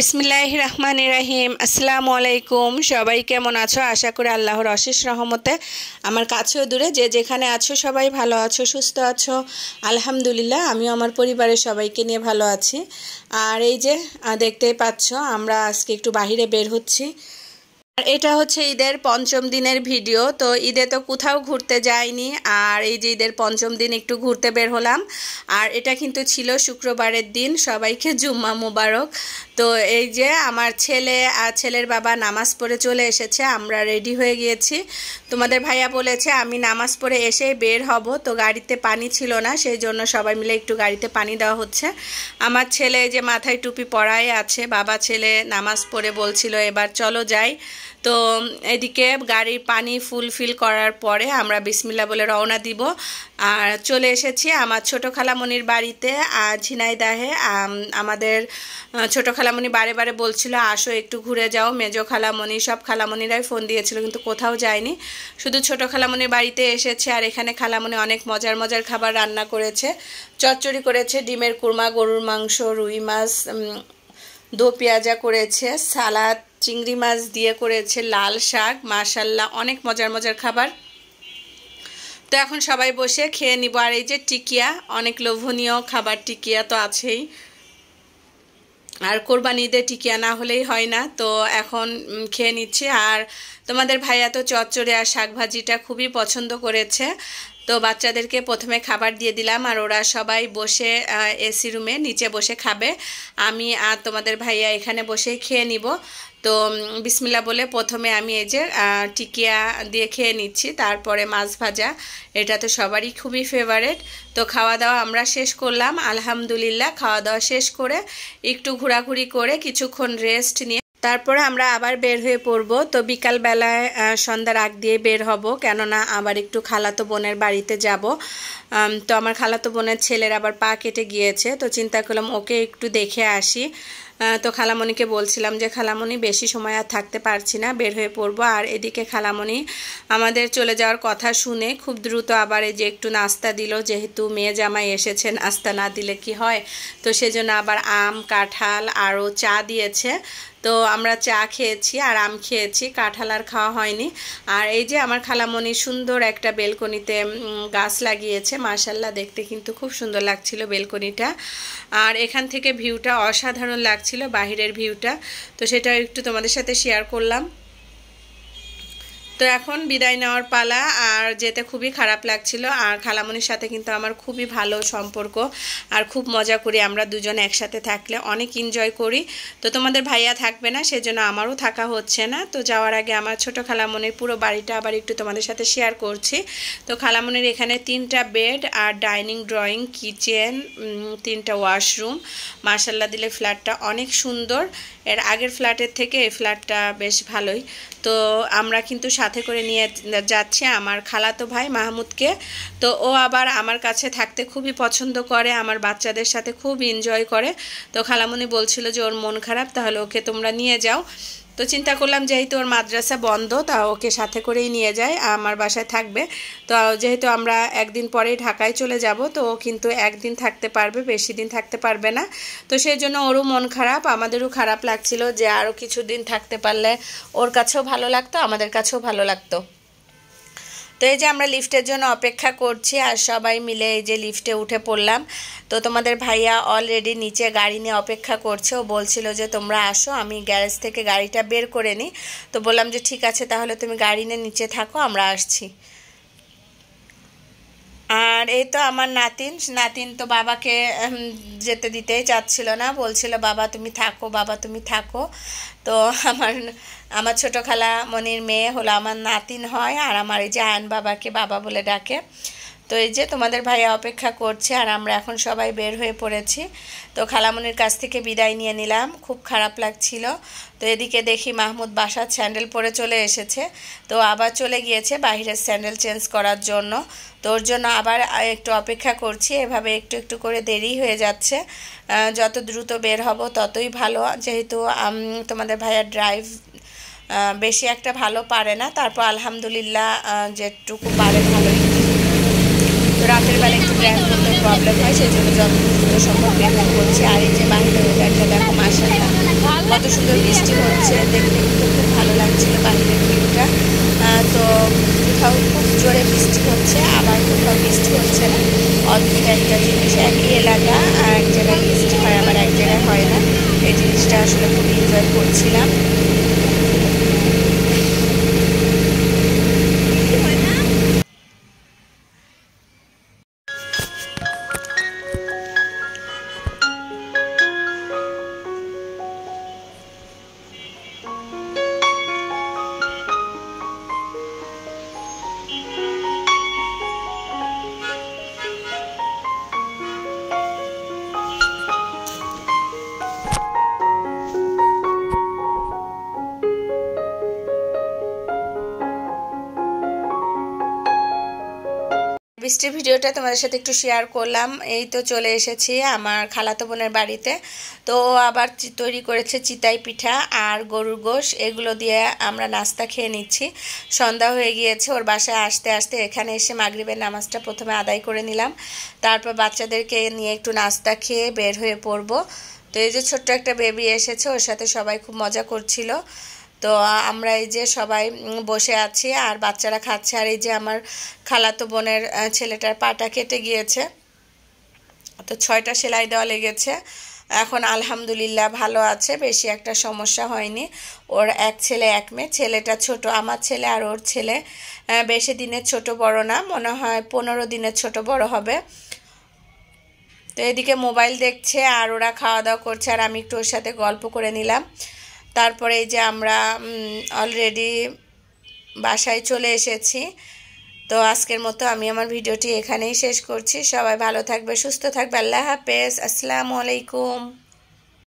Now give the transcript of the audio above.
বিসমিল্লাহ রহমান রাহিম আসসালামু আলাইকুম সবাই কেমন আছো আশা করি আল্লাহর অশেষ রহমতে আমার কাছেও দূরে যে যেখানে আছো সবাই ভালো আছো সুস্থ আছো আলহামদুলিল্লাহ আমিও আমার পরিবারের সবাইকে নিয়ে ভালো আছি আর এই যে দেখতেই পাচ্ছ আমরা আজকে একটু বাহিরে বের হচ্ছি এটা হচ্ছে ঈদের পঞ্চম দিনের ভিডিও তো ঈদে তো কোথাও ঘুরতে যাইনি আর এই যে ঈদের পঞ্চম দিন একটু ঘুরতে বের হলাম আর এটা কিন্তু ছিল শুক্রবারের দিন সবাইকে জুম্মা মুবারক তো এই যে আমার ছেলে আর ছেলের বাবা নামাজ পড়ে চলে এসেছে আমরা রেডি হয়ে গিয়েছি তোমাদের ভাইয়া বলেছে আমি নামাজ পড়ে এসে বের হব তো গাড়িতে পানি ছিল না সেই জন্য সবাই মিলে একটু গাড়িতে পানি দেওয়া হচ্ছে আমার ছেলে যে মাথায় টুপি পড়াই আছে বাবা ছেলে নামাজ পড়ে বলছিল এবার চলো যাই তো এদিকে গাড়ির পানি ফুলফিল করার পরে আমরা বিসমিল্লা বলে রওনা দিব আর চলে এসেছি আমার ছোটো খালামণির বাড়িতে আর ঝিনাইদাহে আমাদের ছোটো খালামণি বারে বারে বলছিল আসো একটু ঘুরে যাও মেজো খালামণি সব খালামণিরাই ফোন দিয়েছিল কিন্তু কোথাও যায়নি শুধু ছোটো খালামণির বাড়িতে এসেছে আর এখানে খালামণি অনেক মজার মজার খাবার রান্না করেছে চচ্চড়ি করেছে ডিমের কুরমা গরুর মাংস রুই মাছ দো পেঁয়াজা করেছে সালাদ চিংড়ি মাছ দিয়ে করেছে লাল শাক মাশাল্লাহ অনেক মজার মজার খাবার তো এখন সবাই বসে খেয়ে নিব আর এই যে টিকিয়া অনেক লোভনীয় খাবার টিকিয়া তো আছেই আর কোরবানি ঈদে টিকিয়া না হলেই হয় না তো এখন খেয়ে নিচ্ছি আর তোমাদের ভাইয়া তো চচ্চড়ে আর শাকভাজিটা খুবই পছন্দ করেছে তো বাচ্চাদেরকে প্রথমে খাবার দিয়ে দিলাম আর ওরা সবাই বসে এসি রুমে নিচে বসে খাবে আমি আর তোমাদের ভাইয়া এখানে বসে খেয়ে নিব তো বিসমিল্লা বলে প্রথমে আমি এই যে টিকিয়া দিয়ে খেয়ে নিচ্ছি তারপরে মাছ ভাজা এটা তো সবারই খুবই ফেভারেট তো খাওয়া দাওয়া আমরা শেষ করলাম আলহামদুলিল্লাহ খাওয়া দাওয়া শেষ করে একটু ঘোরাঘুরি করে কিছুক্ষণ রেস্ট নিয়ে তারপরে আমরা আবার বের হয়ে পড়ব তো বিকালবেলায় সন্ধ্যার আগ দিয়ে বের হব কেননা আবার একটু খালাতো বোনের বাড়িতে যাব তো আমার খালাতো বোনের ছেলের আবার পা কেটে গিয়েছে তো চিন্তা করলাম ওকে একটু দেখে আসি তো খালামণিকে বলছিলাম যে খালামণি বেশি সময় আর থাকতে পারছি না বের হয়ে পড়বো আর এদিকে খালামণি আমাদের চলে যাওয়ার কথা শুনে খুব দ্রুত আবার এই যে একটু নাস্তা দিল যেহেতু মেয়ে জামাই এসেছে নাস্তা না দিলে কি হয় তো সেজন্য আবার আম কাঁঠাল আরও চা দিয়েছে তো আমরা চা খেয়েছি আর আম খেয়েছি কাঁঠাল আর খাওয়া হয়নি আর এই যে আমার খালামণি সুন্দর একটা বেলকনিতে গাছ লাগিয়েছে মার্শাল্লাহ দেখতে কিন্তু খুব সুন্দর লাগছিল বেলকনিটা আর এখান থেকে ভিউটা অসাধারণ লাগছে লাগছিল বাহিরের ভিউটা তো সেটা একটু তোমাদের সাথে শেয়ার করলাম তো এখন বিদায় নেওয়ার পালা আর যেতে খুবই খারাপ লাগছিল আর খালামনির সাথে কিন্তু আমার খুবই ভালো সম্পর্ক আর খুব মজা করি আমরা দুজন একসাথে থাকলে অনেক এনজয় করি তো তোমাদের ভাইয়া থাকবে না সেজন্য আমারও থাকা হচ্ছে না তো যাওয়ার আগে আমার ছোটো খালামনির পুরো বাড়িটা আবার একটু তোমাদের সাথে শেয়ার করছি তো খালামনির এখানে তিনটা বেড আর ডাইনিং ড্রয়িং কিচেন তিনটা ওয়াশরুম মার্শাল্লা দিলে ফ্ল্যাটটা অনেক সুন্দর এর আগের ফ্ল্যাটের থেকে এই ফ্ল্যাটটা বেশ ভালোই তো আমরা কিন্তু সাথে করে নিয়ে যাচ্ছে আমার খালাতো ভাই মাহমুদকে তো ও আবার আমার কাছে থাকতে খুবই পছন্দ করে আমার বাচ্চাদের সাথে খুব এনজয় করে তো খালামণি বলছিল যে ওর মন খারাপ তাহলে ওকে তোমরা নিয়ে যাও তো চিন্তা করলাম যেহেতু ওর মাদ্রাসা বন্ধ তা ওকে সাথে করেই নিয়ে যায় আমার বাসায় থাকবে তো যেহেতু আমরা একদিন পরেই ঢাকায় চলে যাব তো ও কিন্তু একদিন থাকতে পারবে বেশি দিন থাকতে পারবে না তো সেই জন্য ওরও মন খারাপ আমাদেরও খারাপ লাগছিল যে আরও কিছু দিন থাকতে পারলে ওর কাছেও ভালো লাগতো আমাদের কাছেও ভালো লাগতো তো এই যে আমরা লিফটের জন্য অপেক্ষা করছি আর সবাই মিলে এই যে লিফটে উঠে পড়লাম তো তোমাদের ভাইয়া অলরেডি নিচে গাড়ি নিয়ে অপেক্ষা করছে ও বলছিল যে তোমরা আসো আমি গ্যারেজ থেকে গাড়িটা বের করে নিই তো বললাম যে ঠিক আছে তাহলে তুমি গাড়ি নিয়ে নিচে থাকো আমরা আসছি আর এই তো আমার নাতিন নাতিন তো বাবাকে যেতে দিতেই চাচ্ছিল না বলছিল বাবা তুমি থাকো বাবা তুমি থাকো তো আমার আমার ছোট খালা মনির মেয়ে হলো আমার নাতিন হয় আর আমার এই যে আয়ন বাবাকে বাবা বলে ডাকে তো এই যে তোমাদের ভাইয়া অপেক্ষা করছে আর আমরা এখন সবাই বের হয়ে পড়েছি তো খালামনির কাছ থেকে বিদায় নিয়ে নিলাম খুব খারাপ লাগছিল তো এদিকে দেখি মাহমুদ বাসার স্যান্ডেল পরে চলে এসেছে তো আবার চলে গিয়েছে বাহিরের স্যান্ডেল চেঞ্জ করার জন্য তো ওর জন্য আবার একটু অপেক্ষা করছি এভাবে একটু একটু করে দেরি হয়ে যাচ্ছে যত দ্রুত বের হব ততই ভালো যেহেতু তোমাদের ভাইয়া ড্রাইভ বেশি একটা ভালো পারে না তারপর আলহামদুলিল্লাহ যেটুকু পারে ভালোই রাতের বেলা একটু ব্যাগ করতে প্রবলেম হয় সেই জন্য যতটুকু সম্ভব ব্যাগ করছি আর এই যে বাইরে ওয়েদারটা দেখো মাসাল্লাহ কত সুন্দর বৃষ্টি হচ্ছে দেখতে কিন্তু খুব ভালো লাগছিল বাইরের ভিউটা তো কোথাও খুব জোরে বৃষ্টি হচ্ছে আবার কোথাও বৃষ্টি হচ্ছে না অদ্ভুত একটা জিনিস একই এলাকা এক জায়গায় বৃষ্টি হয় আবার এক জায়গায় হয় না এই জিনিসটা আসলে খুব এনজয় করছিলাম বৃষ্টির ভিডিওটা তোমাদের সাথে একটু শেয়ার করলাম এই তো চলে এসেছি আমার খালাতো বোনের বাড়িতে তো আবার তৈরি করেছে চিতাই পিঠা আর গরুর গোশ এগুলো দিয়ে আমরা নাস্তা খেয়ে নিচ্ছি সন্ধ্যা হয়ে গিয়েছে ওর বাসায় আসতে আসতে এখানে এসে মাগরিবের নামাজটা প্রথমে আদায় করে নিলাম তারপর বাচ্চাদেরকে নিয়ে একটু নাস্তা খেয়ে বের হয়ে পড়বো তো এই যে ছোট্ট একটা বেবি এসেছে ওর সাথে সবাই খুব মজা করছিল তো আমরা এই যে সবাই বসে আছি আর বাচ্চারা খাচ্ছে আর এই যে আমার খালাতো বোনের ছেলেটার পাটা কেটে গিয়েছে তো ছয়টা সেলাই দেওয়া লেগেছে এখন আলহামদুলিল্লাহ ভালো আছে বেশি একটা সমস্যা হয়নি ওর এক ছেলে এক মেয়ে ছেলেটা ছোট আমার ছেলে আর ওর ছেলে বেশি দিনের ছোট বড় না মনে হয় পনেরো দিনের ছোট বড় হবে তো এদিকে মোবাইল দেখছে আর ওরা খাওয়া দাওয়া করছে আর আমি একটু ওর সাথে গল্প করে নিলাম তারপরে এই যে আমরা অলরেডি বাসায় চলে এসেছি তো আজকের মতো আমি আমার ভিডিওটি এখানেই শেষ করছি সবাই ভালো থাকবে সুস্থ থাকবে আল্লাহ হাফেজ আসসালামু আলাইকুম